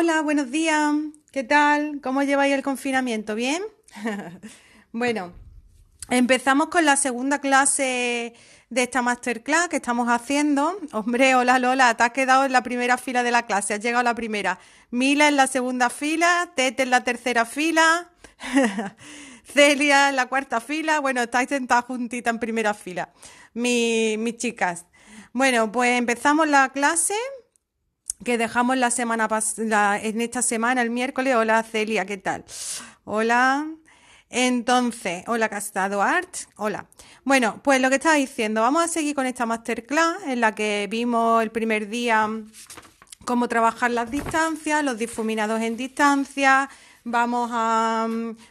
Hola, buenos días. ¿Qué tal? ¿Cómo lleváis el confinamiento? ¿Bien? bueno, empezamos con la segunda clase de esta masterclass que estamos haciendo. Hombre, hola Lola, te has quedado en la primera fila de la clase, has llegado a la primera. Mila en la segunda fila, Tete en la tercera fila, Celia en la cuarta fila. Bueno, estáis sentadas juntitas en primera fila, mis chicas. Bueno, pues empezamos la clase que dejamos la semana pasada en esta semana, el miércoles. Hola Celia, ¿qué tal? Hola. Entonces, hola Castado Art, hola. Bueno, pues lo que estaba diciendo, vamos a seguir con esta masterclass en la que vimos el primer día cómo trabajar las distancias, los difuminados en distancia, vamos a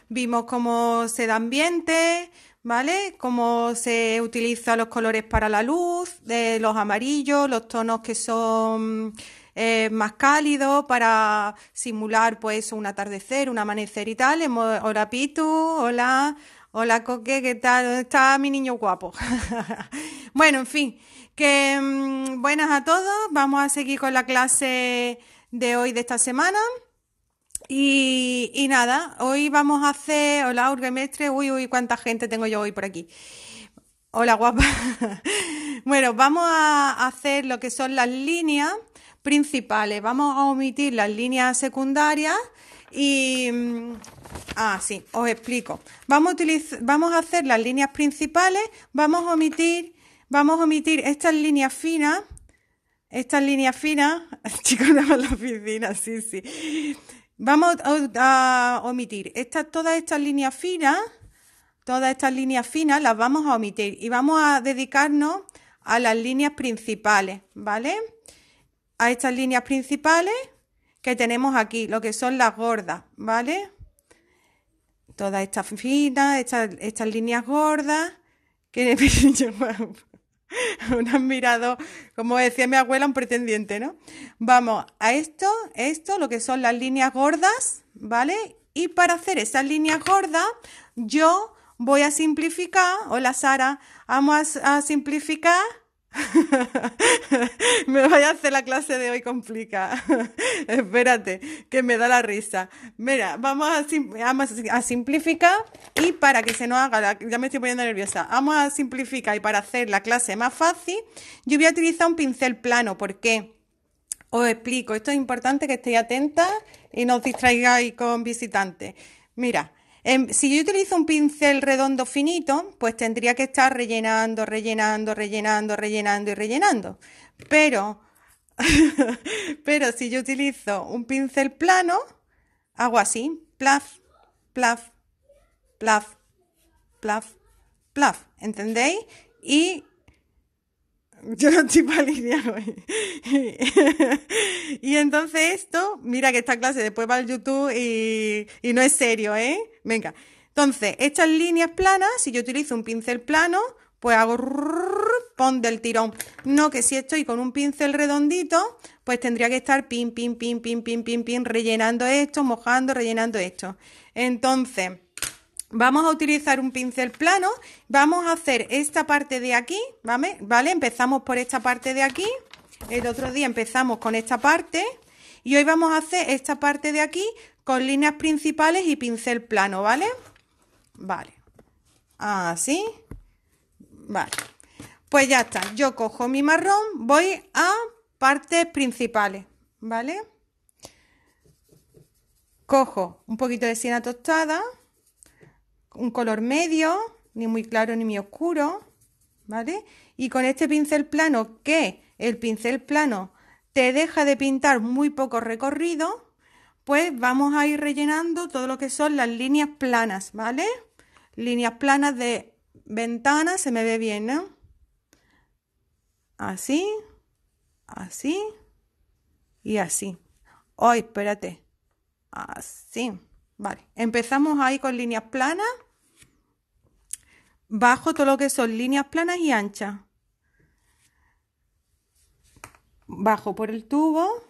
vimos cómo se da ambiente, ¿vale? Cómo se utilizan los colores para la luz, de eh, los amarillos, los tonos que son eh, más cálido para simular pues un atardecer, un amanecer y tal. hola Pitu, hola, hola Coque, ¿qué tal? ¿Dónde está mi niño guapo? bueno, en fin, que mm, buenas a todos. Vamos a seguir con la clase de hoy de esta semana. Y, y, nada, hoy vamos a hacer. Hola, Urgemestre. Uy, uy, cuánta gente tengo yo hoy por aquí. Hola, guapa. bueno, vamos a hacer lo que son las líneas principales. Vamos a omitir las líneas secundarias y... Mm, ah, sí, os explico. Vamos a, utilizar, vamos a hacer las líneas principales, vamos a omitir, vamos a omitir estas líneas finas, estas líneas finas, chicos, no la oficina, sí, sí. Vamos a, omitir todas estas líneas finas, todas estas líneas finas las vamos a omitir y vamos a dedicarnos a las líneas principales, ¿vale? a estas líneas principales que tenemos aquí, lo que son las gordas, ¿vale? Todas estas finas, estas, líneas gordas, que un admirado, como decía mi abuela, un pretendiente, ¿no? Vamos, a esto, esto, lo que son las líneas gordas, ¿vale? Y para hacer esas líneas gordas, yo voy a simplificar, hola Sara, vamos a simplificar me voy a hacer la clase de hoy complica. Espérate, que me da la risa. Mira, vamos a, simplificar y para que se nos haga, ya me estoy poniendo nerviosa, vamos a simplificar y para hacer la clase más fácil, yo voy a utilizar un pincel plano. ¿Por qué? Os explico, esto es importante que estéis atentas y no os distraigáis con visitantes. Mira, Em, si yo utilizo un pincel redondo finito, pues tendría que estar rellenando, rellenando, rellenando, rellenando y rellenando. Pero, pero si yo utilizo un pincel plano, hago así, plaf, plaf, plaf, plaf, plaf, ¿entendéis? Y yo no estoy para y entonces esto, mira que esta clase después va al YouTube y no es serio, ¿eh? Venga. Entonces, estas líneas planas, si yo utilizo un pincel plano, pues hago pon del tirón. No, que si estoy con un pincel redondito, pues tendría que estar pin, pin, pin, pin, pin, pin, rellenando esto, mojando, rellenando esto. Entonces, vamos a utilizar un pincel plano, vamos a hacer esta parte de aquí, ¿vale? ¿Vale? Empezamos por esta parte de aquí, el otro día empezamos con esta parte, y hoy vamos a hacer esta parte de aquí con líneas principales y pincel plano, ¿vale? Vale. Así. Vale. Pues ya está. Yo cojo mi marrón, voy a partes principales, ¿vale? Cojo un poquito de siena tostada, un color medio, ni muy claro ni muy oscuro, ¿vale? Y con este pincel plano, que el pincel plano te deja de pintar muy poco recorrido, pues vamos a ir rellenando todo lo que son las líneas planas, ¿vale? Líneas planas de ventana, se me ve bien, ¿no? Así, así y así. Hoy, oh, espérate. Así. Vale, empezamos ahí con líneas planas. Bajo todo lo que son líneas planas y anchas. Bajo por el tubo.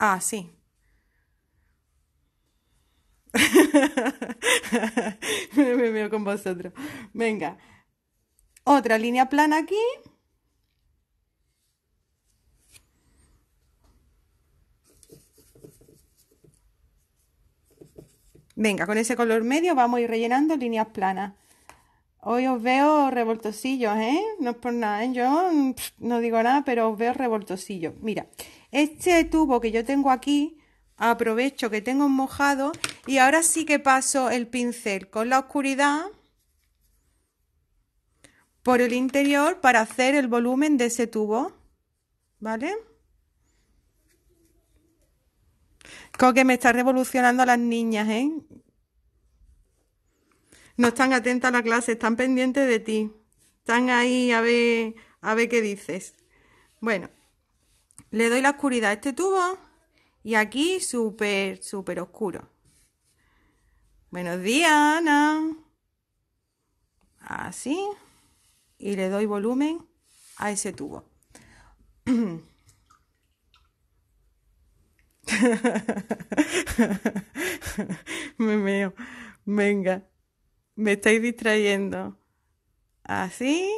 Ah, sí. me veo con vosotros. Venga. Otra línea plana aquí. Venga, con ese color medio vamos a ir rellenando líneas planas. Hoy os veo revoltosillos, ¿eh? No es por nada, ¿eh? Yo no digo nada, pero os veo revoltosillos. Mira, este tubo que yo tengo aquí, aprovecho que tengo mojado y ahora sí que paso el pincel con la oscuridad por el interior para hacer el volumen de ese tubo, ¿vale? con que me está revolucionando a las niñas, ¿eh? No están atentas a la clase, están pendientes de ti. Están ahí a ver, a ver qué dices. Bueno, le doy la oscuridad a este tubo y aquí súper, súper oscuro. Buenos días, Ana. Así. Y le doy volumen a ese tubo. Me Venga. Me estáis distrayendo. Así.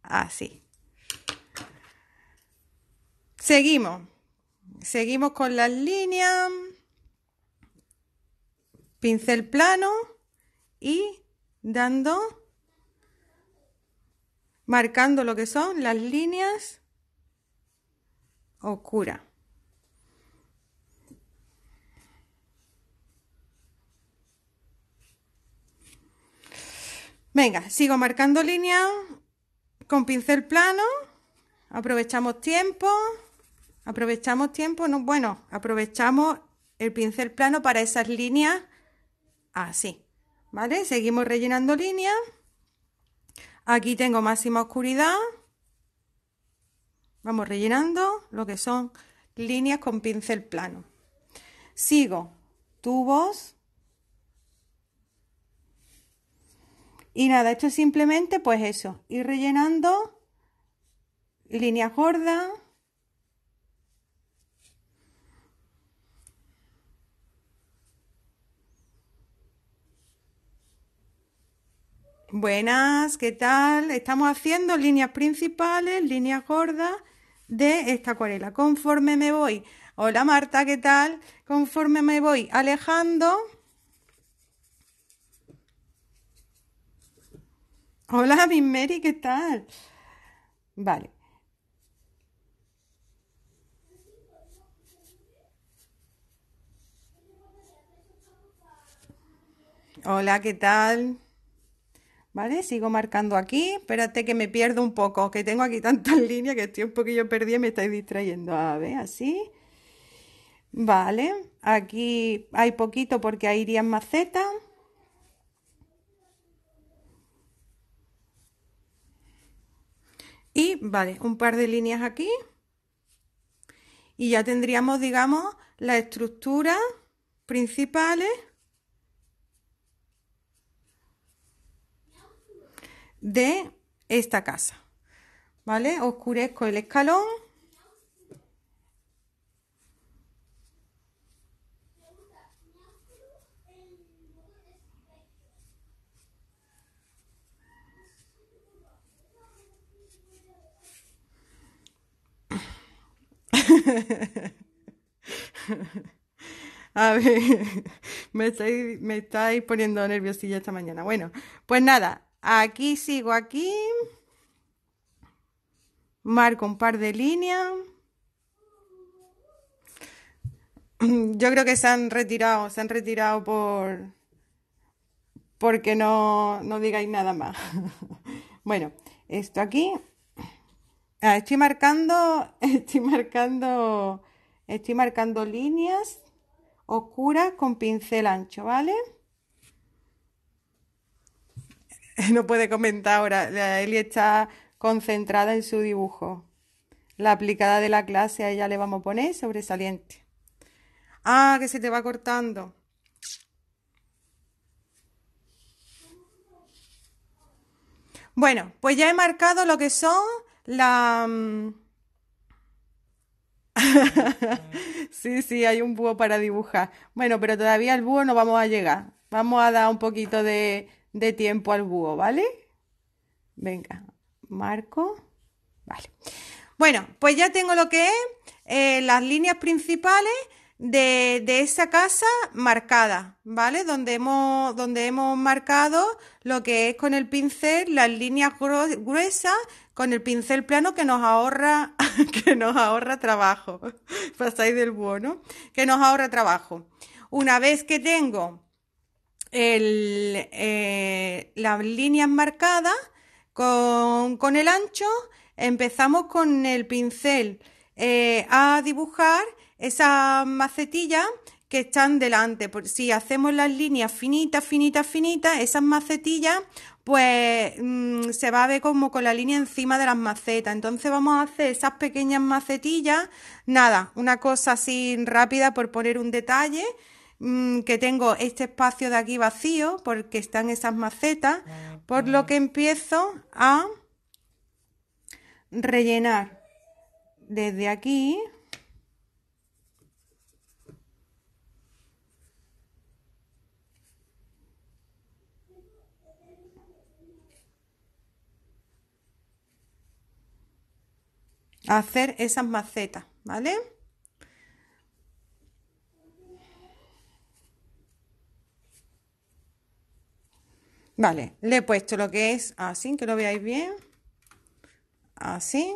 Así. Seguimos. Seguimos con las líneas. Pincel plano y dando, marcando lo que son las líneas oscuras. Venga, sigo marcando líneas con pincel plano. Aprovechamos tiempo. Aprovechamos tiempo, no, bueno, aprovechamos el pincel plano para esas líneas así, ¿vale? Seguimos rellenando líneas. Aquí tengo máxima oscuridad. Vamos rellenando lo que son líneas con pincel plano. Sigo tubos. Y nada, esto es simplemente pues eso, ir rellenando líneas gordas. Buenas, ¿qué tal? Estamos haciendo líneas principales, líneas gordas de esta acuarela. Conforme me voy, hola Marta, ¿qué tal? Conforme me voy alejando, hola Miss Mary, ¿qué tal? Vale. Hola, ¿qué tal? ¿Vale? Sigo marcando aquí. Espérate que me pierdo un poco, que tengo aquí tantas líneas que estoy un poquillo perdida y me estáis distrayendo. A ver, así. Vale, aquí hay poquito porque ahí irían macetas. Y vale, un par de líneas aquí. Y ya tendríamos, digamos, las estructuras principales de esta casa. ¿Vale? Oscurezco el escalón. A ver, me estáis, me estáis poniendo nerviosilla esta mañana. Bueno, pues nada, Aquí sigo aquí. Marco un par de líneas. Yo creo que se han retirado, se han retirado por porque no, no digáis nada más. bueno, esto aquí. Ah, estoy marcando, estoy marcando, estoy marcando líneas oscuras con pincel ancho, ¿vale? no puede comentar ahora. La Eli está concentrada en su dibujo. La aplicada de la clase a ella le vamos a poner sobresaliente. Ah, que se te va cortando. Bueno, pues ya he marcado lo que son la... Mm, sí, sí, hay un búho para dibujar. Bueno, pero todavía el búho no vamos a llegar. Vamos a dar un poquito de, de tiempo al búho, ¿vale? Venga, marco. Vale. Bueno, pues ya tengo lo que es eh, las líneas principales de, esa casa marcada, ¿vale? Donde hemos, donde hemos marcado lo que es con el pincel, las líneas gruesas, con el pincel plano que nos ahorra, que nos ahorra trabajo. Pasáis del ¿no? Que nos ahorra trabajo. Una vez que tengo eh, las líneas marcadas con, el ancho, empezamos con el pincel eh, a dibujar esas macetillas que están delante. Si hacemos las líneas finitas, finitas, finitas, esas macetillas, pues mm, se va a ver como con la línea encima de las macetas. Entonces vamos a hacer esas pequeñas macetillas, nada, una cosa así rápida por poner un detalle. Mm, que tengo este espacio de aquí vacío porque están esas macetas, ah, por lo que empiezo a rellenar desde aquí. hacer esas macetas, ¿vale? Vale, le he puesto lo que es así, que lo veáis bien. Así,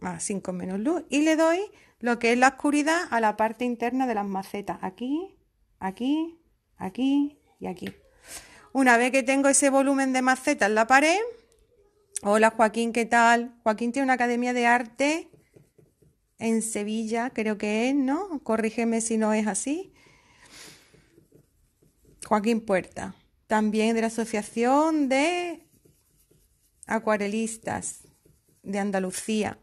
así con menos luz. Y le doy lo que es la oscuridad a la parte interna de las macetas. Aquí, aquí, aquí y aquí. Una vez que tengo ese volumen de macetas en la pared. Hola Joaquín, ¿qué tal? Joaquín tiene una academia de arte en Sevilla, creo que es, ¿no? Corrígeme si no es así. Joaquín Puerta también de la Asociación de Acuarelistas de Andalucía.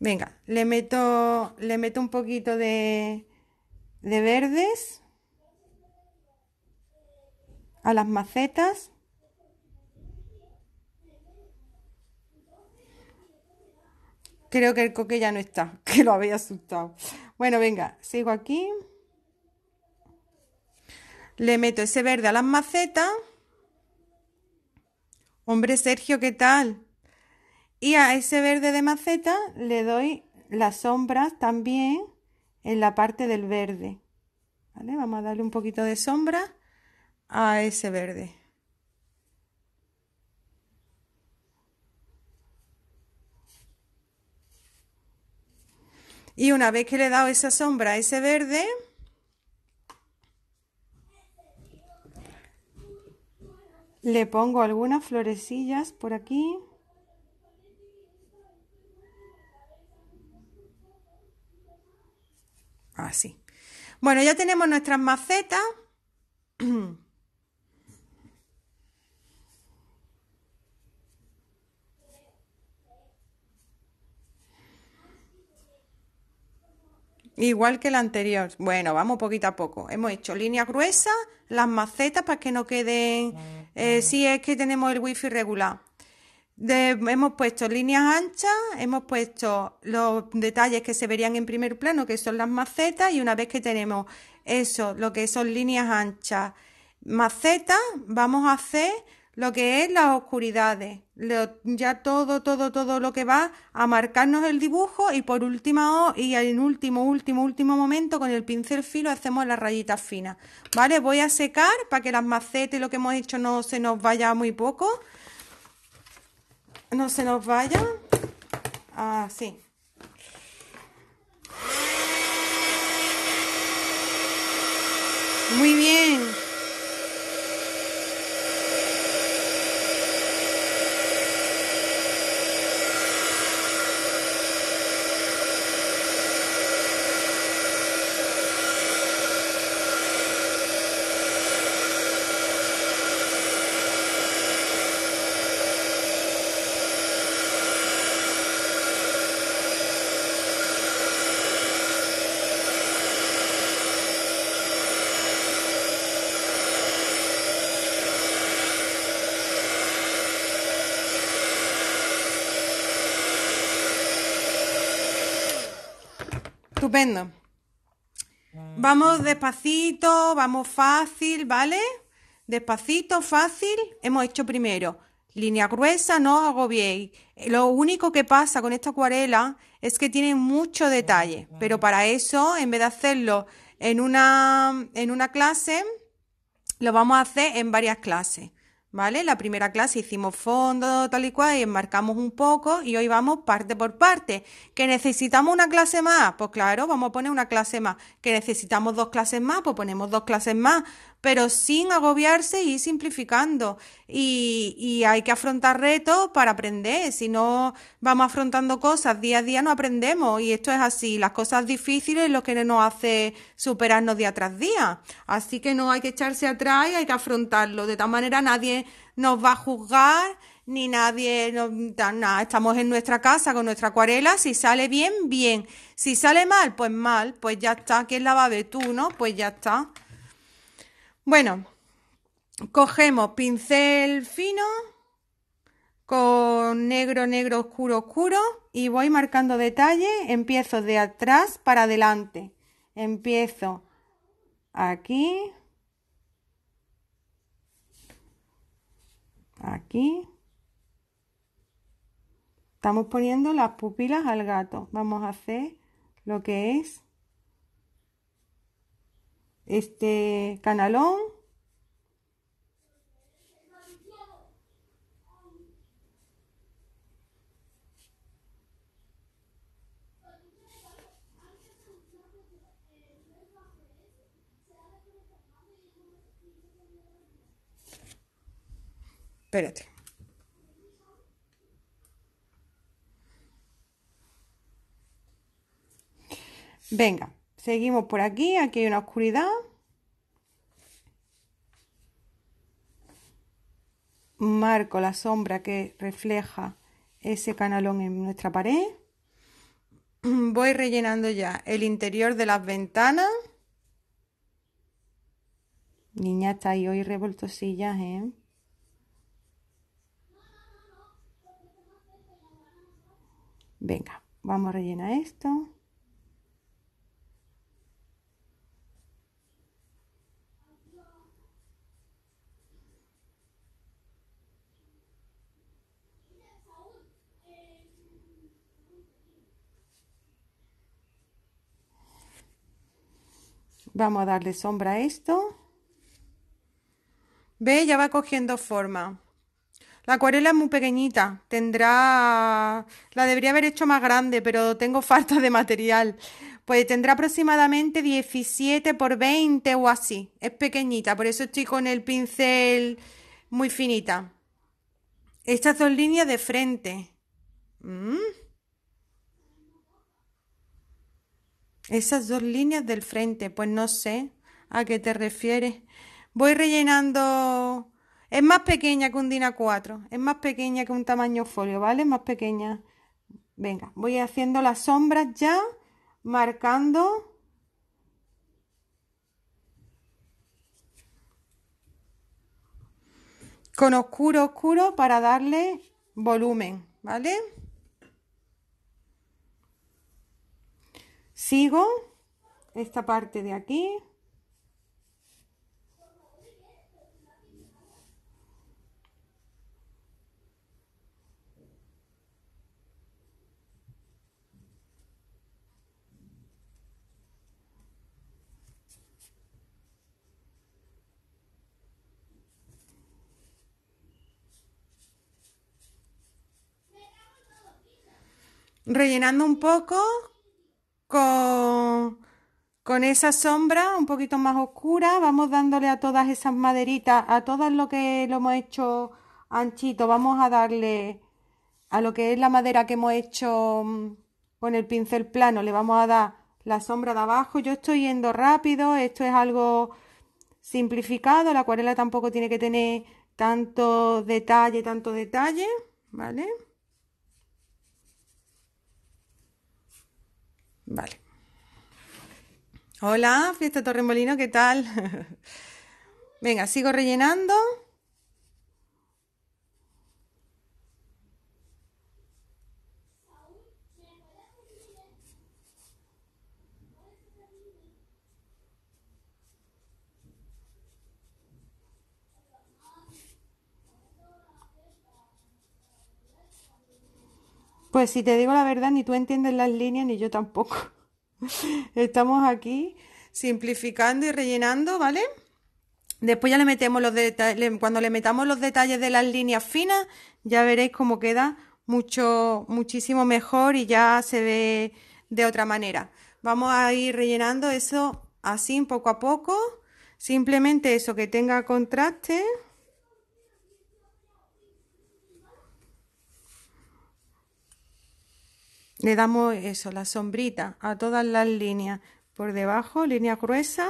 Venga, le meto, le meto un poquito de, de verdes a las macetas. Creo que el coque ya no está, que lo había asustado. Bueno, venga, sigo aquí. Le meto ese verde a las macetas. Hombre, Sergio, ¿qué tal? Y a ese verde de maceta le doy las sombras también en la parte del verde. Vamos a darle un poquito de sombra a ese verde. Y una vez que le he dado esa sombra a ese verde, Le pongo algunas florecillas por aquí. Así. Bueno, ya tenemos nuestras macetas. Igual que la anterior. Bueno, vamos poquito a poco. Hemos hecho línea gruesa, las macetas para que no queden eh, si es que tenemos el wifi regular. hemos puesto líneas anchas, hemos puesto los detalles que se verían en primer plano, que son las macetas, y una vez que tenemos eso, lo que son líneas anchas, macetas, vamos a hacer lo que es las oscuridades, ya todo, todo, todo lo que va a marcarnos el dibujo y por último. y en último, último, último momento con el pincel filo hacemos las rayitas finas, ¿vale? Voy a secar para que las y lo que hemos hecho no se nos vaya muy poco, no se nos vaya, así. Muy bien. Estupendo. Vamos despacito, vamos fácil, ¿vale? Despacito, fácil. Hemos hecho primero línea gruesa, no os agobiéis. Lo único que pasa con esta acuarela es que tiene mucho detalle, pero para eso, en vez de hacerlo en una, en una clase, lo vamos a hacer en varias clases. ¿Vale? La primera clase hicimos fondo, tal y cual, y enmarcamos un poco y hoy vamos parte por parte. ¿Que necesitamos una clase más? Pues claro, vamos a poner una clase más. ¿Que necesitamos dos clases más? Pues ponemos dos clases más, pero sin agobiarse y simplificando. Y, y hay que afrontar retos para aprender. Si no vamos afrontando cosas día a día, no aprendemos. Y esto es así. Las cosas difíciles lo que nos hace superarnos día tras día. Así que no hay que echarse atrás y hay que afrontarlo. De tal manera nadie nos va a juzgar ni nadie, no, nada, estamos en nuestra casa con nuestra acuarela, si sale bien, bien, si sale mal, pues mal, pues ya está, es la va no? Pues ya está. Bueno, cogemos pincel fino con negro, negro, oscuro, oscuro y voy marcando detalle. Empiezo de atrás para adelante. Empiezo aquí, aquí. Estamos poniendo las pupilas al gato. Vamos a hacer lo que es este canalón. Espérate. Venga, Seguimos por aquí, aquí hay una oscuridad. Marco la sombra que refleja ese canalón en nuestra pared. Voy rellenando ya el interior de las ventanas. Niña, está ahí hoy revoltosillas, ¿eh? Venga, vamos a rellenar esto. Vamos a darle sombra a esto. Ve, ya va cogiendo forma. La acuarela es muy pequeñita, tendrá... La debería haber hecho más grande, pero tengo falta de material. Pues tendrá aproximadamente 17 por 20 o así. Es pequeñita, por eso estoy con el pincel muy finita. Estas dos líneas de frente. Mm. Esas dos líneas del frente, pues no sé a qué te refieres. Voy rellenando... Es más pequeña que un Dina 4 es más pequeña que un tamaño folio, ¿vale? más pequeña. Venga, voy haciendo las sombras ya, marcando... con oscuro, oscuro para darle volumen, ¿vale? sigo esta parte de aquí rellenando un poco con, esa sombra un poquito más oscura, vamos dándole a todas esas maderitas, a todo lo que lo hemos hecho anchito, vamos a darle a lo que es la madera que hemos hecho mm, con el pincel plano, le vamos a dar la sombra de abajo. Yo estoy yendo rápido, esto es algo simplificado, la acuarela tampoco tiene que tener tanto detalle, tanto detalle, ¿vale? Vale. Hola, Fiesta Torremolino, ¿qué tal? Venga, sigo rellenando. Pues si te digo la verdad, ni tú entiendes las líneas, ni yo tampoco. Estamos aquí simplificando y rellenando, ¿vale? Después ya le metemos los detalles, cuando le metamos los detalles de las líneas finas, ya veréis cómo queda mucho, muchísimo mejor y ya se ve de otra manera. Vamos a ir rellenando eso así poco a poco, simplemente eso que tenga contraste. le damos eso, la sombrita a todas las líneas por debajo, línea gruesa.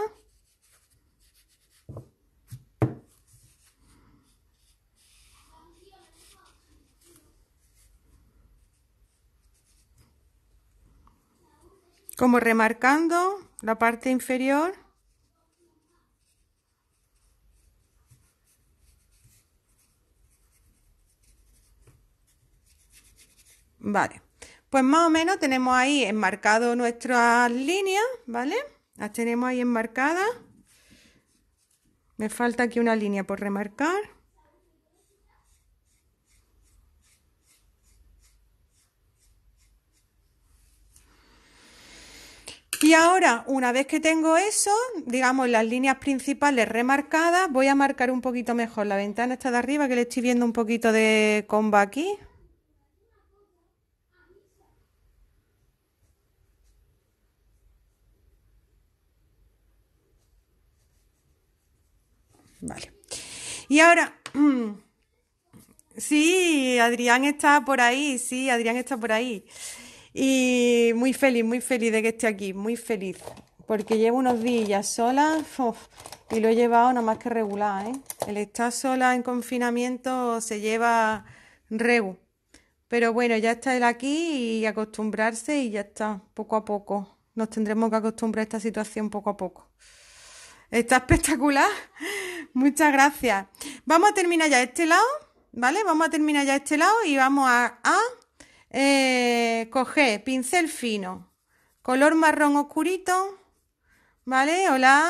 Como remarcando la parte inferior. Vale. Pues más o menos tenemos ahí enmarcado nuestras líneas, ¿vale? Las tenemos ahí enmarcadas. Me falta aquí una línea por remarcar. Y ahora, una vez que tengo eso, digamos las líneas principales remarcadas, voy a marcar un poquito mejor la ventana esta de arriba que le estoy viendo un poquito de comba aquí. Vale. Y ahora, sí, Adrián está por ahí, sí, Adrián está por ahí. Y muy feliz, muy feliz de que esté aquí, muy feliz. Porque llevo unos días sola y lo he llevado nada más que regular. ¿eh? El estar sola en confinamiento se lleva regu. Pero bueno, ya está él aquí y acostumbrarse y ya está, poco a poco. Nos tendremos que acostumbrar a esta situación poco a poco. Está espectacular. Muchas gracias. Vamos a terminar ya este lado, ¿vale? Vamos a terminar ya este lado y vamos a, eh, coger pincel fino, color marrón oscurito, ¿vale? Hola,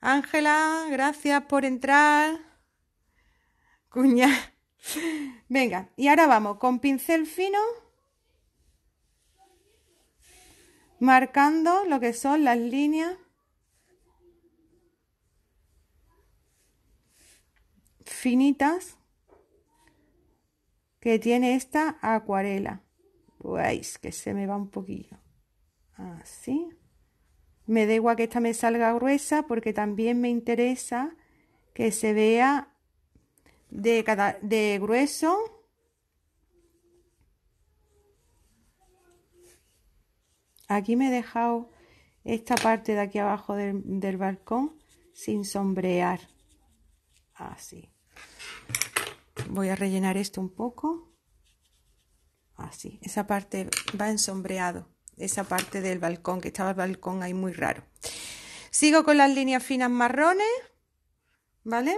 Ángela, gracias por entrar. Cuña. Venga, y ahora vamos con pincel fino, marcando lo que son las líneas. que tiene esta acuarela. Pues que se me va un poquillo. Así. Me da igual que esta me salga gruesa porque también me interesa que se vea de, cada, de grueso. Aquí me he dejado esta parte de aquí abajo del balcón sin sombrear. Así voy a rellenar esto un poco. Así, ah, esa parte va ensombreado, esa parte del balcón, que estaba el balcón ahí muy raro. Sigo con las líneas finas marrones, ¿vale?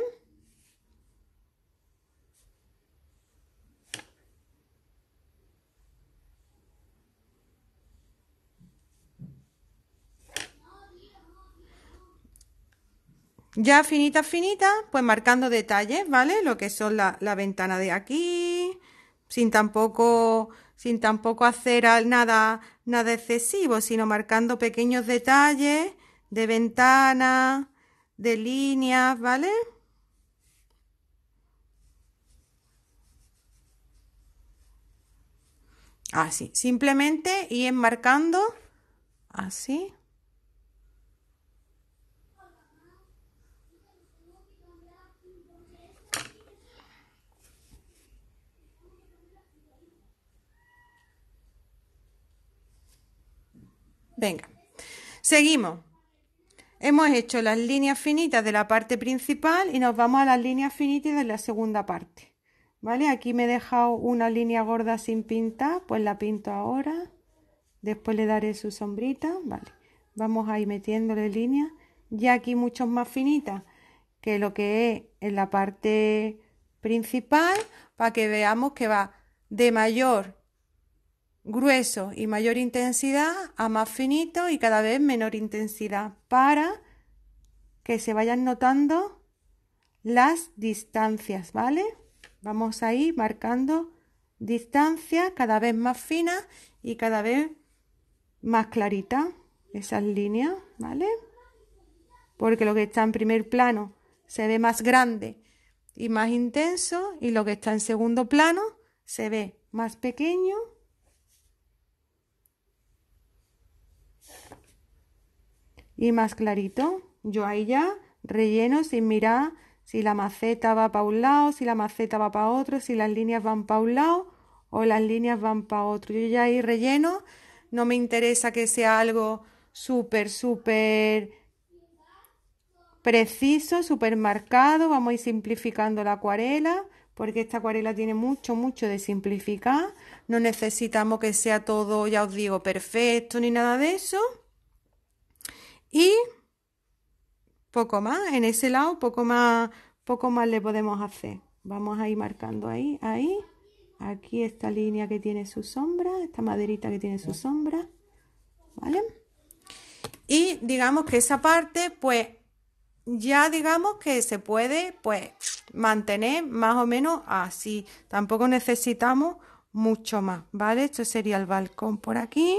Ya finita, finita, pues marcando detalles, ¿vale? Lo que son la, ventana de aquí, sin tampoco, sin tampoco hacer nada, nada excesivo, sino marcando pequeños detalles de ventana, de líneas, ¿vale? Así, simplemente y enmarcando así. Venga, seguimos. Hemos hecho las líneas finitas de la parte principal y nos vamos a las líneas finitas de la segunda parte. ¿Vale? Aquí me he dejado una línea gorda sin pintar, pues la pinto ahora. Después le daré su sombrita, ¿vale? Vamos a ir metiéndole líneas. Ya aquí mucho más finitas que lo que es en la parte principal, para que veamos que va de mayor grueso y mayor intensidad a más finito y cada vez menor intensidad para que se vayan notando las distancias, ¿vale? Vamos ahí marcando distancias cada vez más finas y cada vez más claritas esas líneas, ¿vale? Porque lo que está en primer plano se ve más grande y más intenso y lo que está en segundo plano se ve más pequeño y más clarito. Yo ahí ya relleno sin mirar si la maceta va para un lado, si la maceta va para otro, si las líneas van para un lado o las líneas van para otro. Yo ya ahí relleno, no me interesa que sea algo súper, súper preciso, súper marcado. Vamos a ir simplificando la acuarela porque esta acuarela tiene mucho, mucho de simplificar. No necesitamos que sea todo, ya os digo, perfecto ni nada de eso. Y poco más, en ese lado poco más, poco más le podemos hacer. Vamos a ir marcando ahí, ahí. Aquí esta línea que tiene su sombra, esta maderita que tiene su sombra. ¿Vale? Y digamos que esa parte, pues ya digamos que se puede, pues mantener más o menos así. Tampoco necesitamos mucho más, ¿vale? Esto sería el balcón por aquí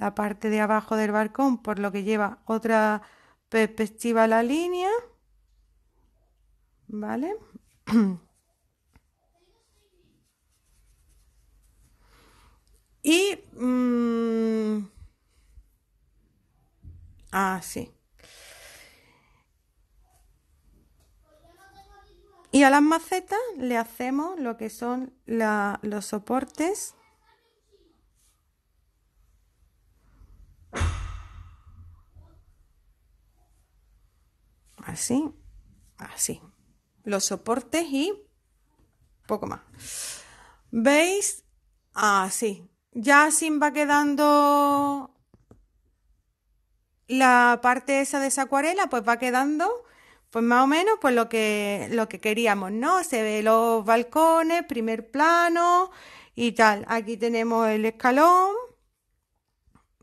la parte de abajo del balcón, por lo que lleva otra perspectiva a la línea. ¿Vale? y... Mm, así. Ah, y a las macetas le hacemos lo que son los soportes Así, así. Los soportes y poco más. ¿Veis? Así. Ya sin va quedando la parte esa de esa acuarela, pues va quedando pues más o menos pues lo que lo que queríamos, ¿no? Se ve los balcones, primer plano y tal. Aquí tenemos el escalón.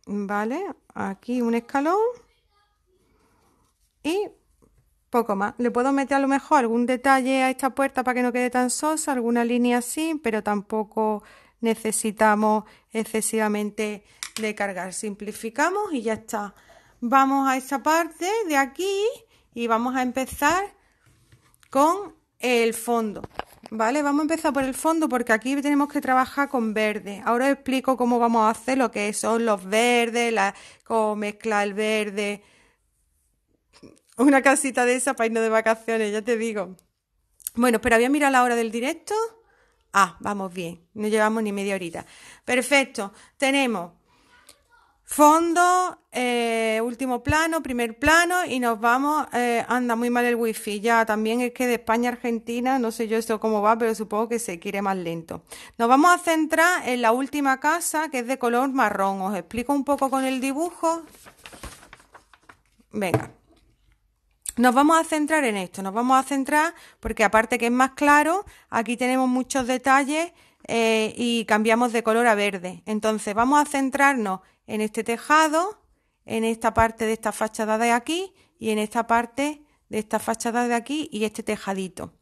¿Vale? Aquí un escalón. Y poco más. Le puedo meter a lo mejor algún detalle a esta puerta para que no quede tan sosa, alguna línea así, pero tampoco necesitamos excesivamente de cargar. Simplificamos y ya está. Vamos a esta parte de aquí y vamos a empezar con el fondo. ¿Vale? Vamos a empezar por el fondo porque aquí tenemos que trabajar con verde. Ahora os explico cómo vamos a hacer lo que son los verdes, cómo mezclar el verde una casita de esa para irnos de vacaciones, ya te digo. Bueno, pero había mirado la hora del directo. Ah, vamos bien, no llevamos ni media horita. Perfecto, tenemos fondo, eh, último plano, primer plano y nos vamos, eh, anda muy mal el wifi, ya también es que de España a Argentina, no sé yo esto cómo va, pero supongo que se quiere más lento. Nos vamos a centrar en la última casa que es de color marrón, os explico un poco con el dibujo. Venga. Nos vamos a centrar en esto, nos vamos a centrar porque aparte que es más claro, aquí tenemos muchos detalles eh, y cambiamos de color a verde. Entonces vamos a centrarnos en este tejado, en esta parte de esta fachada de aquí y en esta parte de esta fachada de aquí y este tejadito.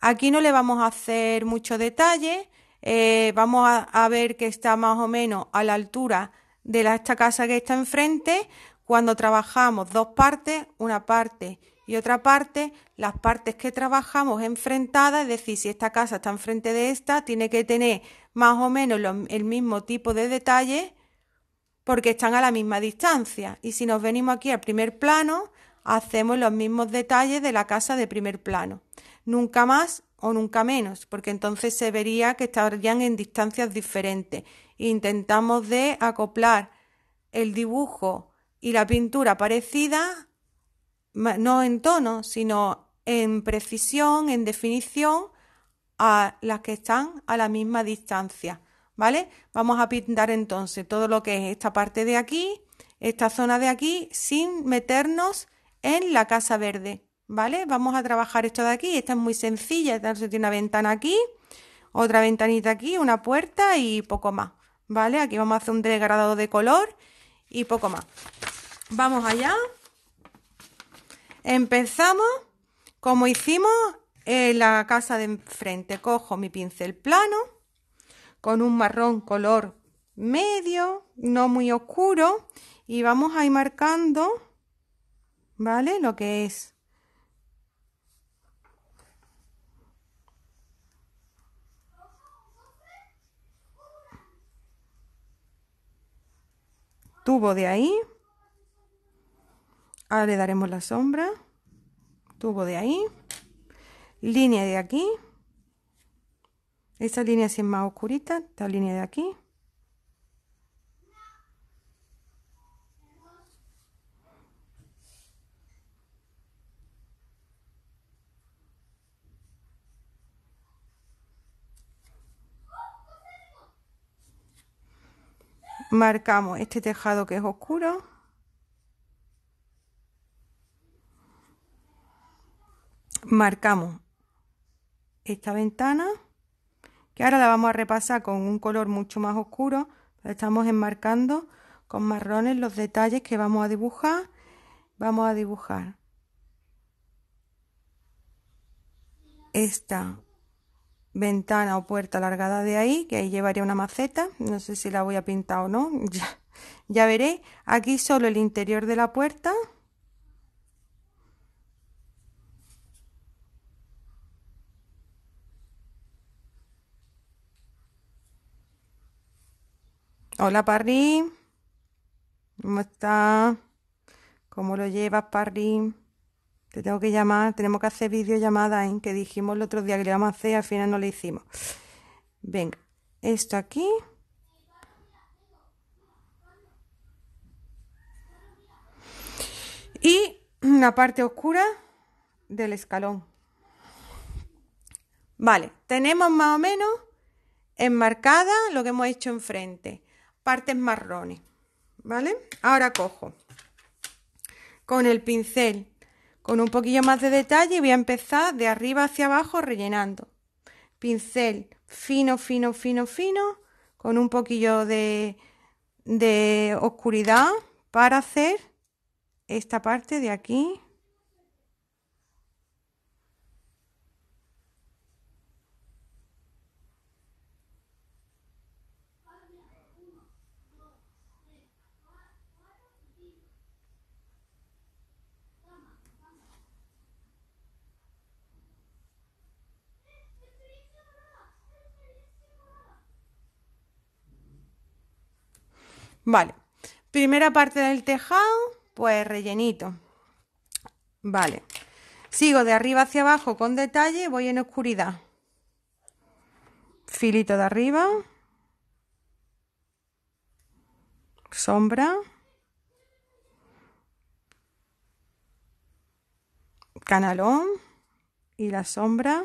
Aquí no le vamos a hacer mucho detalle, eh, vamos a, ver que está más o menos a la altura de la, esta casa que está enfrente cuando trabajamos dos partes, una parte y otra parte, las partes que trabajamos enfrentadas, es decir, si esta casa está enfrente de esta, tiene que tener más o menos el mismo tipo de detalle porque están a la misma distancia. Y si nos venimos aquí al primer plano, hacemos los mismos detalles de la casa de primer plano. Nunca más o nunca menos, porque entonces se vería que estarían en distancias diferentes. Intentamos de acoplar el dibujo y la pintura parecida no en tono, sino en precisión, en definición, a las que están a la misma distancia. ¿Vale? Vamos a pintar entonces todo lo que es esta parte de aquí, esta zona de aquí, sin meternos en la casa verde. ¿Vale? Vamos a trabajar esto de aquí. Esta es muy sencilla. entonces tiene una ventana aquí, otra ventanita aquí, una puerta y poco más. ¿Vale? Aquí vamos a hacer un degradado de color y poco más. Vamos allá. Empezamos como hicimos en la casa de enfrente. Cojo mi pincel plano con un marrón color medio, no muy oscuro, y vamos a ir marcando, ¿vale? Lo que es tubo de ahí Ahora le daremos la sombra. Tubo de ahí. Línea de aquí. Esa línea es más oscurita. Esta línea de aquí. marcamos este tejado que es oscuro marcamos esta ventana que ahora la vamos a repasar con un color mucho más oscuro estamos enmarcando con marrones los detalles que vamos a dibujar vamos a dibujar esta ventana o puerta alargada de ahí, que ahí llevaría una maceta, no sé si la voy a pintar o no, ya, ya veré. Aquí solo el interior de la puerta, Hola Parry. ¿Cómo está? ¿Cómo lo llevas, Parry? Te tengo que llamar, tenemos que hacer videollamada, ¿eh? que dijimos el otro día que le íbamos a hacer al final no le hicimos. Venga, esto aquí. Y la parte oscura del escalón. Vale, tenemos más o menos enmarcada lo que hemos hecho enfrente partes marrones, ¿vale? Ahora cojo con el pincel, con un poquillo más de detalle, y voy a empezar de arriba hacia abajo rellenando. Pincel fino, fino, fino, fino, con un poquillo de, de oscuridad para hacer esta parte de aquí Vale, primera parte del tejado, pues rellenito. Vale, sigo de arriba hacia abajo con detalle, voy en oscuridad. Filito de arriba. Sombra. Canalón y la sombra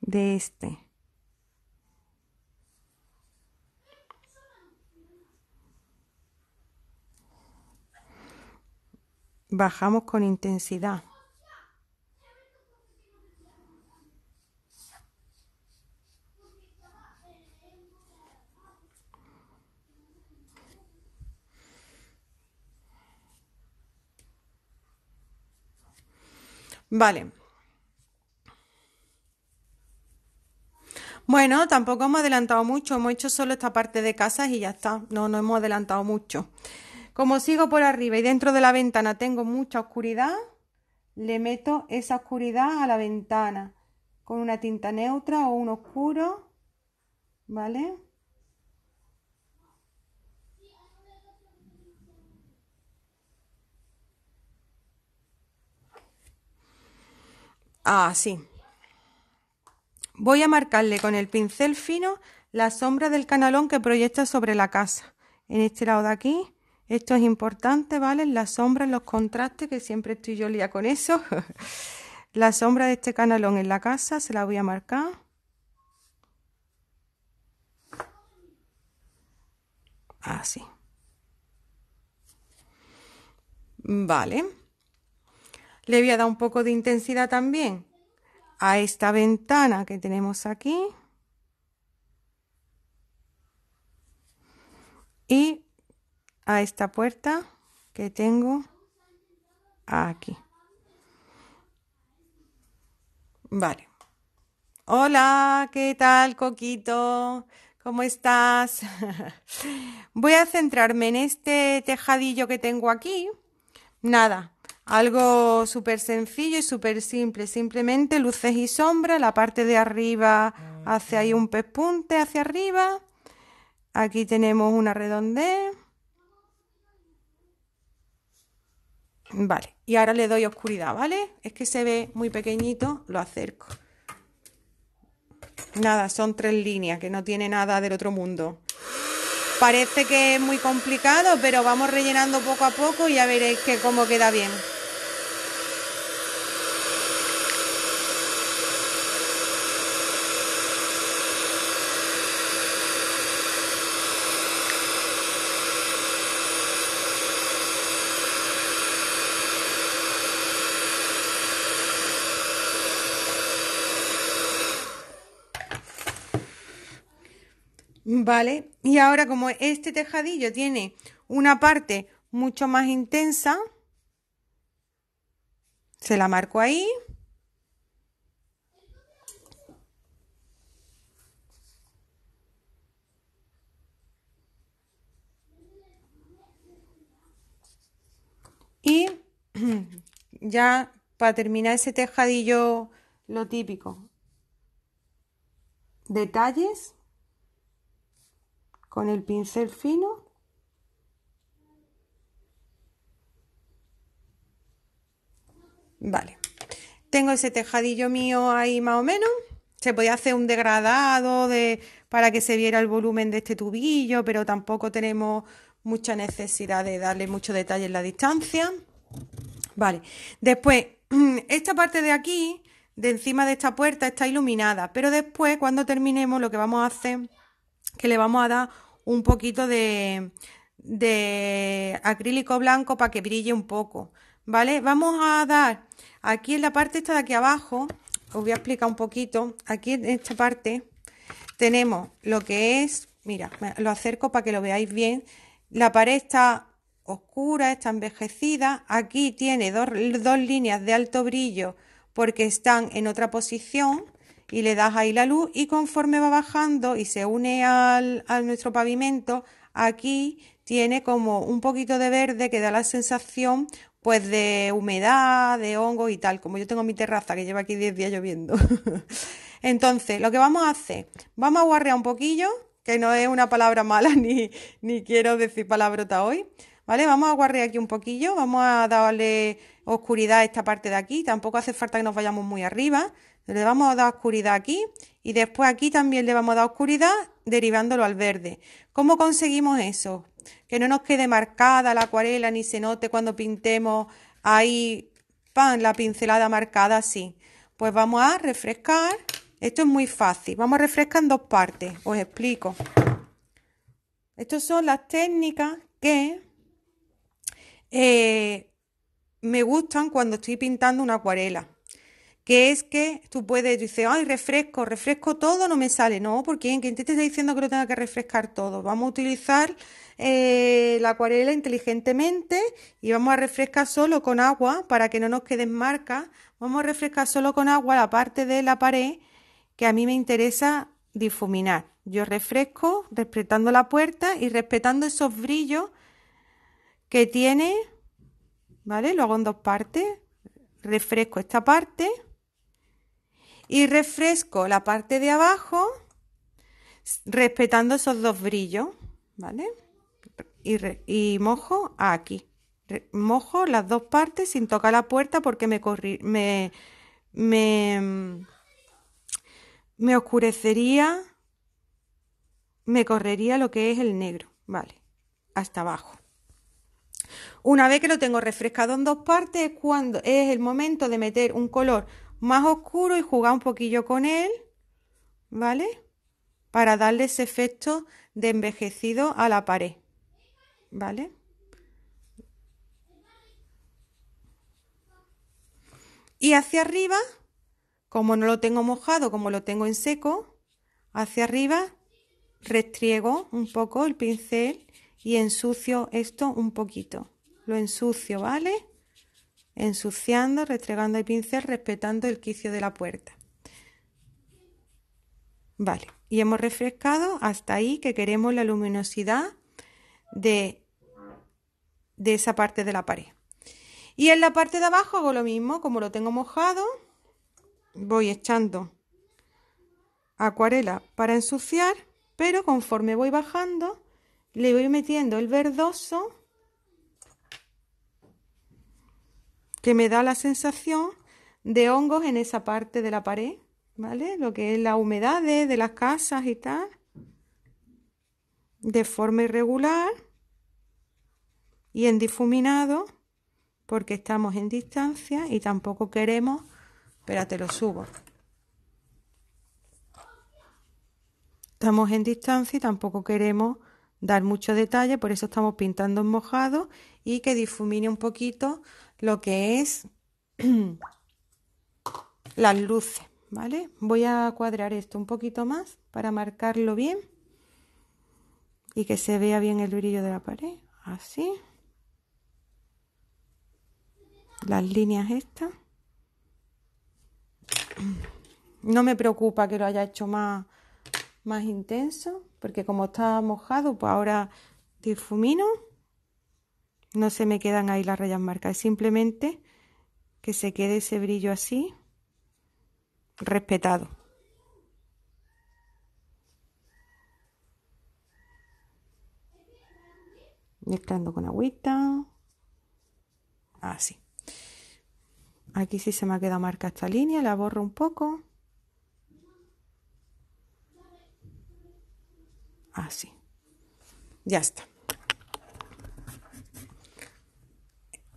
de este. bajamos con intensidad. Vale. Bueno, tampoco hemos adelantado mucho, hemos hecho solo esta parte de casas y ya está, no, no hemos adelantado mucho. Como sigo por arriba y dentro de la ventana tengo mucha oscuridad, le meto esa oscuridad a la ventana con una tinta neutra o un oscuro, ¿vale? Así. Ah, Voy a marcarle con el pincel fino la sombra del canalón que proyecta sobre la casa. En este lado de aquí esto es importante, ¿vale? Las sombras, los contrastes, que siempre estoy yo lía con eso. la sombra de este canalón en la casa se la voy a marcar. Así. Vale. Le voy a dar un poco de intensidad también a esta ventana que tenemos aquí. Y a esta puerta que tengo aquí. Vale. Hola, ¿qué tal, Coquito? ¿Cómo estás? Voy a centrarme en este tejadillo que tengo aquí. Nada, algo súper sencillo y súper simple. Simplemente luces y sombras. La parte de arriba hace ahí un pespunte hacia arriba. Aquí tenemos una redondez. Vale, y ahora le doy oscuridad, ¿vale? Es que se ve muy pequeñito, lo acerco. Nada, son tres líneas, que no tiene nada del otro mundo. Parece que es muy complicado, pero vamos rellenando poco a poco y ya veréis que cómo queda bien. ¿vale? Y ahora como este tejadillo tiene una parte mucho más intensa, se la marco ahí. Y ya para terminar ese tejadillo, lo típico. Detalles con el pincel fino vale tengo ese tejadillo mío ahí más o menos se podía hacer un degradado para que se viera el volumen de este tubillo, pero tampoco tenemos mucha necesidad de darle mucho detalle en la distancia. Vale, después, esta parte de aquí, de encima de esta puerta, está iluminada, pero después, cuando terminemos, lo que vamos a hacer, que le vamos a dar un poquito de, acrílico blanco para que brille un poco, ¿vale? Vamos a dar aquí en la parte esta de aquí abajo, os voy a explicar un poquito, aquí en esta parte tenemos lo que es, mira, lo acerco para que lo veáis bien, la pared está oscura, está envejecida, aquí tiene dos, dos líneas de alto brillo porque están en otra posición, y le das ahí la luz y conforme va bajando y se une al, a nuestro pavimento, aquí tiene como un poquito de verde que da la sensación pues de humedad, de hongo y tal, como yo tengo mi terraza que lleva aquí 10 días lloviendo. Entonces, lo que vamos a hacer, vamos a guarrear un poquillo, que no es una palabra mala ni, ni quiero decir palabrota hoy. ¿vale? Vamos a guarrear aquí un poquillo, vamos a darle oscuridad a esta parte de aquí, tampoco hace falta que nos vayamos muy arriba, le vamos a dar oscuridad aquí y después aquí también le vamos a dar oscuridad derivándolo al verde. ¿Cómo conseguimos eso? Que no nos quede marcada la acuarela ni se note cuando pintemos ahí, pan, la pincelada marcada así. Pues vamos a refrescar. Esto es muy fácil. Vamos a refrescar en dos partes. Os explico. Estas son las técnicas que eh, me gustan cuando estoy pintando una acuarela. Que es que tú puedes, dice ay, refresco, refresco todo, no me sale. No, porque quien te está diciendo que lo tenga que refrescar todo. Vamos a utilizar eh, la acuarela inteligentemente y vamos a refrescar solo con agua para que no nos queden marcas. Vamos a refrescar solo con agua la parte de la pared que a mí me interesa difuminar. Yo refresco respetando la puerta y respetando esos brillos que tiene, ¿vale? Lo hago en dos partes. Refresco esta parte y refresco la parte de abajo respetando esos dos brillos, ¿vale? Y, mojo aquí. mojo las dos partes sin tocar la puerta porque me, me, me oscurecería, me correría lo que es el negro, ¿vale? Hasta abajo. Una vez que lo tengo refrescado en dos partes, es cuando es el momento de meter un color más oscuro y jugar un poquillo con él, ¿vale? Para darle ese efecto de envejecido a la pared, ¿vale? Y hacia arriba, como no lo tengo mojado, como lo tengo en seco, hacia arriba restriego un poco el pincel y ensucio esto un poquito. Lo ensucio, ¿vale? Ensuciando, restregando el pincel, respetando el quicio de la puerta. Vale, y hemos refrescado hasta ahí que queremos la luminosidad de, de esa parte de la pared. Y en la parte de abajo hago lo mismo, como lo tengo mojado, voy echando acuarela para ensuciar, pero conforme voy bajando, le voy metiendo el verdoso que me da la sensación de hongos en esa parte de la pared, ¿vale? Lo que es la humedad de, las casas y tal, de forma irregular y en difuminado, porque estamos en distancia y tampoco queremos, espérate, lo subo. Estamos en distancia y tampoco queremos dar mucho detalle, por eso estamos pintando en mojado y que difumine un poquito lo que es las luces, ¿vale? Voy a cuadrar esto un poquito más para marcarlo bien y que se vea bien el brillo de la pared, así. Las líneas estas. No me preocupa que lo haya hecho más más intenso, porque como está mojado, pues ahora difumino. No se me quedan ahí las rayas marcadas, simplemente que se quede ese brillo así, respetado. mezclando con agüita. Así. Aquí sí se me ha quedado marca esta línea, la borro un poco. Así. Ah, ya está.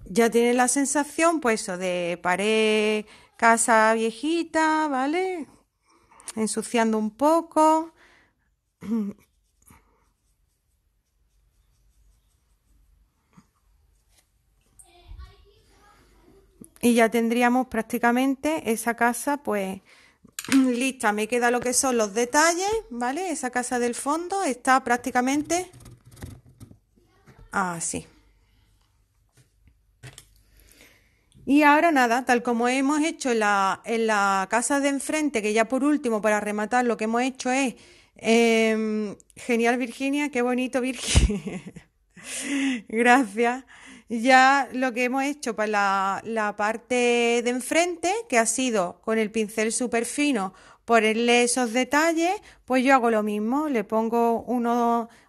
Ya tiene la sensación, pues de pared, casa viejita, ¿vale? Ensuciando un poco. y ya tendríamos prácticamente esa casa pues lista me queda lo que son los detalles, ¿vale? Esa casa del fondo está prácticamente así. Y ahora nada, tal como hemos hecho en la, en la casa de enfrente, que ya por último, para rematar, lo que hemos hecho es... Em, genial Virginia, qué bonito Virginia. Gracias ya lo que hemos hecho para la, parte de enfrente, que ha sido con el pincel super fino, ponerle esos detalles, pues yo hago lo mismo, le pongo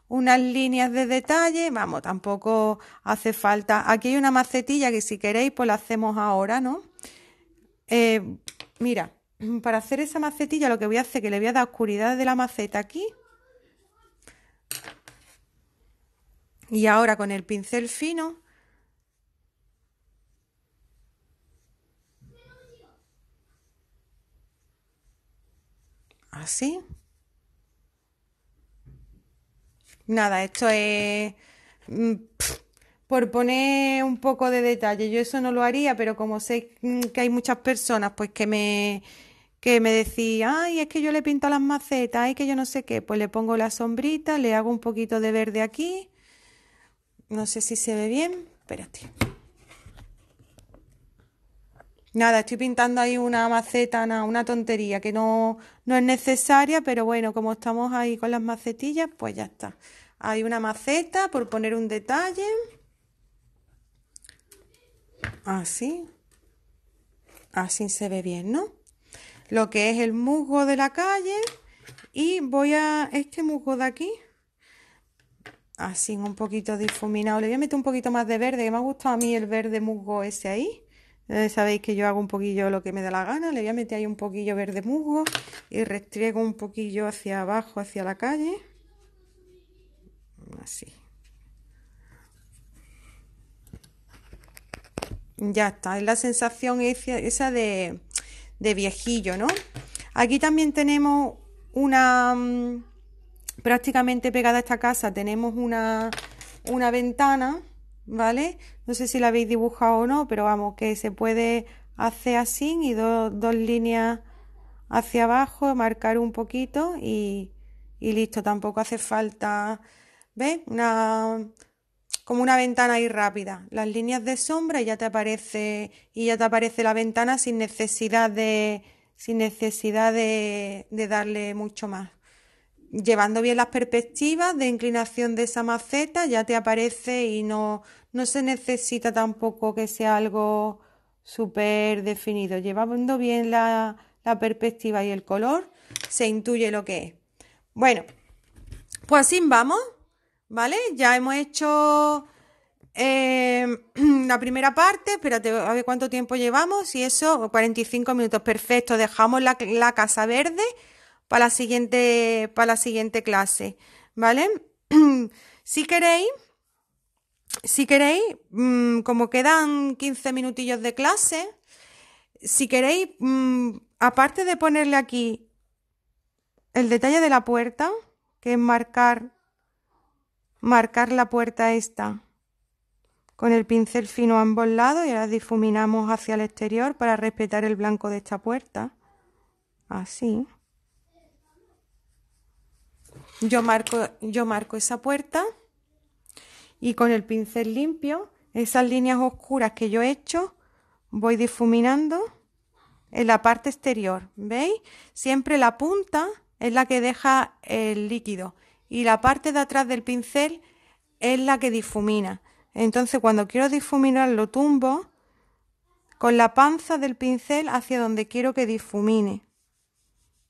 unas líneas de detalle, vamos, tampoco hace falta. Aquí hay una macetilla que si queréis, pues la hacemos ahora, ¿no? Eh, mira, para hacer esa macetilla lo que voy a hacer, es que le voy a dar oscuridad de la maceta aquí. Y ahora con el pincel fino Nada, esto es mm, por poner un poco de detalle. Yo eso no lo haría, pero como sé mm, que hay muchas personas pues que me que me decía, ay, es que yo le pinto las macetas, ay, que yo no sé qué, pues le pongo la sombrita, le hago un poquito de verde aquí. No sé si se ve bien, espérate. Nada, estoy pintando ahí una maceta, una tontería que no, no es necesaria, pero bueno, como estamos ahí con las macetillas, pues ya está. Hay una maceta por poner un detalle. Así. Así se ve bien, ¿no? Lo que es el musgo de la calle. Y voy a este musgo de aquí así un poquito difuminado. Le voy a meter un poquito más de verde, que me ha gustado a mí el verde musgo ese ahí. Eh, sabéis que yo hago un poquillo lo que me da la gana, le voy a meter ahí un poquillo verde musgo y restriego un poquillo hacia abajo, hacia la calle. Así. Ya está, es la sensación esa de, viejillo, ¿no? Aquí también tenemos una... Mm, prácticamente pegada a esta casa tenemos una, una ventana ¿vale? No sé si la habéis dibujado o no, pero vamos, que se puede hacer así y dos líneas hacia abajo, marcar un poquito y, y listo, tampoco hace falta, ¿ves? Una, como una ventana ahí rápida, las líneas de sombra y ya te aparece, y ya te aparece la ventana sin necesidad de, sin necesidad de darle mucho más llevando bien las perspectivas de inclinación de esa maceta ya te aparece y no, no se necesita tampoco que sea algo súper definido. Llevando bien la, perspectiva y el color se intuye lo que es. Bueno, pues así vamos, ¿vale? Ya hemos hecho eh, la primera parte, espérate a ver cuánto tiempo llevamos y eso, 45 minutos, perfecto, dejamos la, la casa verde para la siguiente, para la siguiente clase, ¿vale? si queréis, si queréis, mm, como quedan 15 minutillos de clase, si queréis, mm, aparte de ponerle aquí el detalle de la puerta, que es marcar, marcar la puerta esta con el pincel fino a ambos lados y ahora difuminamos hacia el exterior para respetar el blanco de esta puerta. Así. Yo marco, yo marco esa puerta y con el pincel limpio, esas líneas oscuras que yo he hecho, voy difuminando en la parte exterior. ¿Veis? Siempre la punta es la que deja el líquido y la parte de atrás del pincel es la que difumina. Entonces cuando quiero difuminar lo tumbo con la panza del pincel hacia donde quiero que difumine.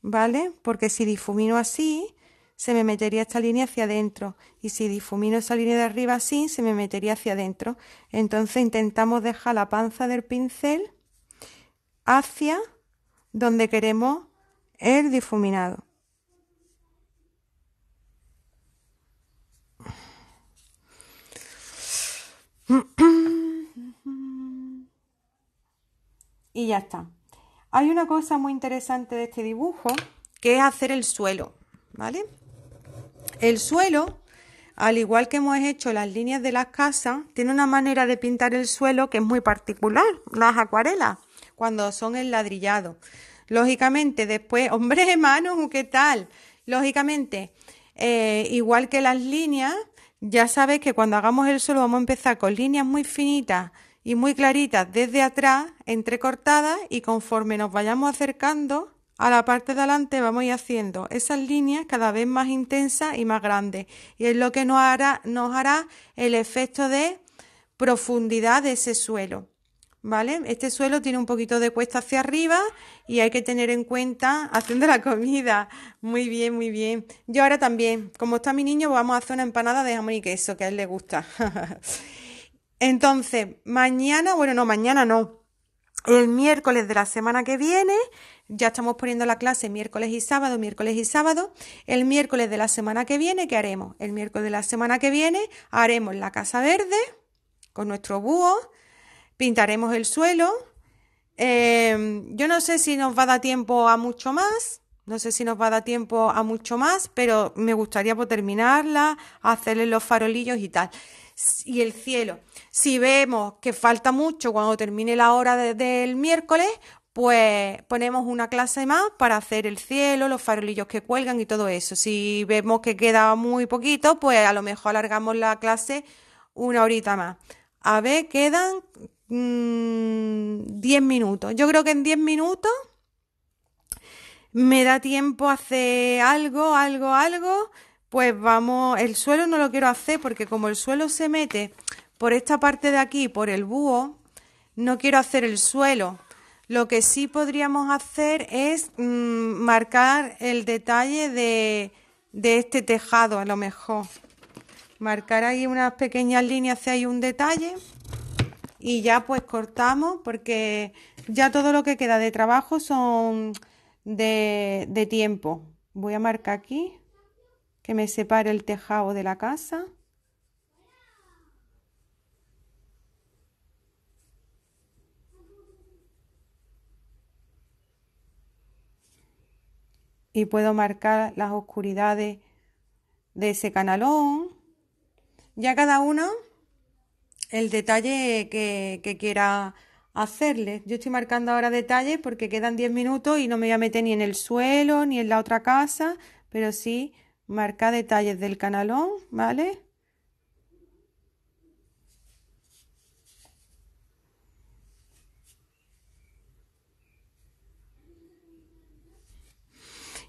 ¿Vale? Porque si difumino así, se me metería esta línea hacia adentro y si difumino esa línea de arriba así, se me metería hacia adentro. Entonces intentamos dejar la panza del pincel hacia donde queremos el difuminado. Y ya está. Hay una cosa muy interesante de este dibujo que es hacer el suelo, ¿vale? El suelo, al igual que hemos hecho las líneas de las casas, tiene una manera de pintar el suelo que es muy particular, las acuarelas, cuando son enladrillados. Lógicamente, después, hombre, manos, ¿qué tal? Lógicamente, eh, igual que las líneas, ya sabes que cuando hagamos el suelo vamos a empezar con líneas muy finitas y muy claritas desde atrás, entrecortadas, y conforme nos vayamos acercando a la parte de adelante vamos a ir haciendo esas líneas cada vez más intensas y más grandes. Y es lo que nos hará, nos hará el efecto de profundidad de ese suelo. ¿Vale? Este suelo tiene un poquito de cuesta hacia arriba y hay que tener en cuenta haciendo la comida. Muy bien, muy bien. Yo ahora también, como está mi niño, vamos a hacer una empanada de jamón y queso, que a él le gusta. Entonces, mañana, bueno, no, mañana no. El miércoles de la semana que viene, ya estamos poniendo la clase miércoles y sábado, miércoles y sábado. El miércoles de la semana que viene, ¿qué haremos? El miércoles de la semana que viene haremos la casa verde con nuestro búho, pintaremos el suelo. Em, yo no sé si nos va a dar tiempo a mucho más, no sé si nos va a dar tiempo a mucho más, pero me gustaría por terminarla, hacerle los farolillos y tal y el cielo. Si vemos que falta mucho cuando termine la hora del miércoles, pues ponemos una clase más para hacer el cielo, los farolillos que cuelgan y todo eso. Si vemos que queda muy poquito, pues a lo mejor alargamos la clase una horita más. A ver, quedan 10 mm, minutos. Yo creo que en 10 minutos me da tiempo hacer algo, algo, algo pues vamos, el suelo no lo quiero hacer porque como el suelo se mete por esta parte de aquí, por el búho, no quiero hacer el suelo. Lo que sí podríamos hacer es mm, marcar el detalle de, de, este tejado, a lo mejor. Marcar ahí unas pequeñas líneas si hay un detalle y ya pues cortamos porque ya todo lo que queda de trabajo son de, de tiempo. Voy a marcar aquí que me separe el tejado de la casa. Y puedo marcar las oscuridades de ese canalón. Ya cada uno el detalle que, que quiera hacerle. Yo estoy marcando ahora detalles porque quedan 10 minutos y no me voy a meter ni en el suelo ni en la otra casa, pero sí marca detalles del canalón, ¿vale?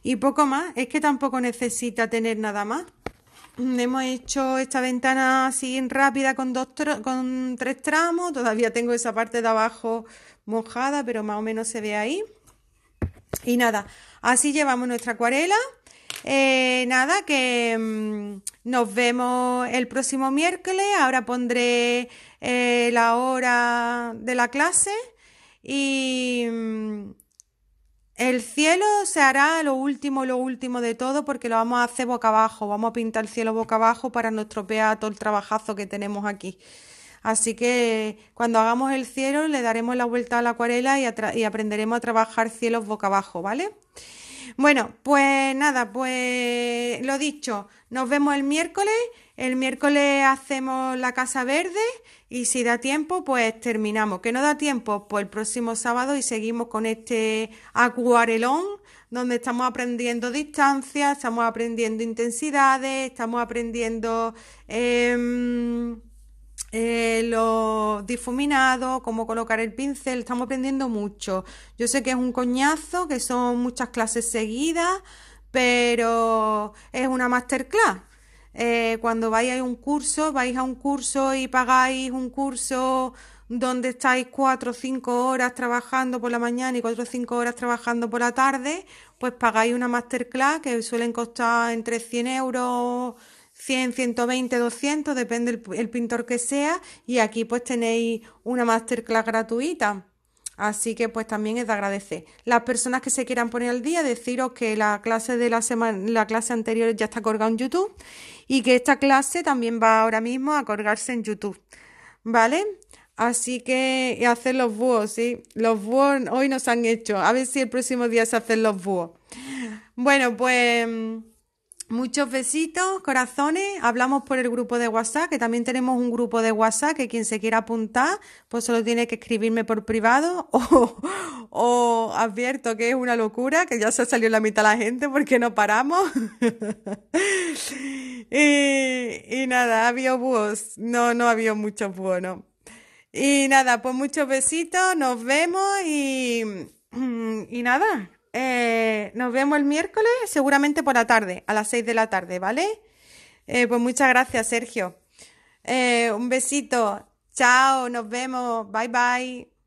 Y poco más, es que tampoco necesita tener nada más. Hemos hecho esta ventana así rápida con, dos con tres tramos. Todavía tengo esa parte de abajo mojada, pero más o menos se ve ahí. Y nada, así llevamos nuestra acuarela. Eh, nada, que mm, nos vemos el próximo miércoles. Ahora pondré eh, la hora de la clase y mm, el cielo se hará lo último, lo último de todo porque lo vamos a hacer boca abajo. Vamos a pintar el cielo boca abajo para no estropear todo el trabajazo que tenemos aquí. Así que cuando hagamos el cielo le daremos la vuelta a la acuarela y aprenderemos a trabajar cielos boca abajo, ¿vale? Bueno, pues nada, pues lo dicho, nos vemos el miércoles. El miércoles hacemos la casa verde y si da tiempo, pues terminamos. Que no da tiempo, pues el próximo sábado y seguimos con este acuarelón donde estamos aprendiendo distancias, estamos aprendiendo intensidades, estamos aprendiendo... Em, eh, ...lo difuminado... cómo colocar el pincel, estamos aprendiendo mucho. Yo sé que es un coñazo, que son muchas clases seguidas, pero es una masterclass. Eh, cuando vais a un curso, vais a un curso y pagáis un curso donde estáis cuatro o cinco horas trabajando por la mañana y cuatro o cinco horas trabajando por la tarde, pues pagáis una masterclass que suelen costar entre 100 euros 100, 120, 200, depende el, pintor que sea. Y aquí pues tenéis una masterclass gratuita. Así que pues también es de agradecer. Las personas que se quieran poner al día, deciros que la clase de la semana, la clase anterior ya está colgada en YouTube y que esta clase también va ahora mismo a colgarse en YouTube. ¿Vale? Así que hacer los búhos, ¿sí? Los búhos hoy nos han hecho. A ver si el próximo día se hacen los búhos. Bueno, pues Muchos besitos, corazones. Hablamos por el grupo de WhatsApp, que también tenemos un grupo de WhatsApp que quien se quiera apuntar, pues solo tiene que escribirme por privado o, o advierto que es una locura, que ya se salió la mitad la gente porque no paramos. y, y, nada, había búhos. No, no había muchos búhos, no. Y nada, pues muchos besitos, nos vemos y, y nada, eh, nos vemos el miércoles, seguramente por la tarde, a las 6 de la tarde, ¿vale? Eh, pues muchas gracias, Sergio. Eh, un besito. Chao, nos vemos. Bye bye.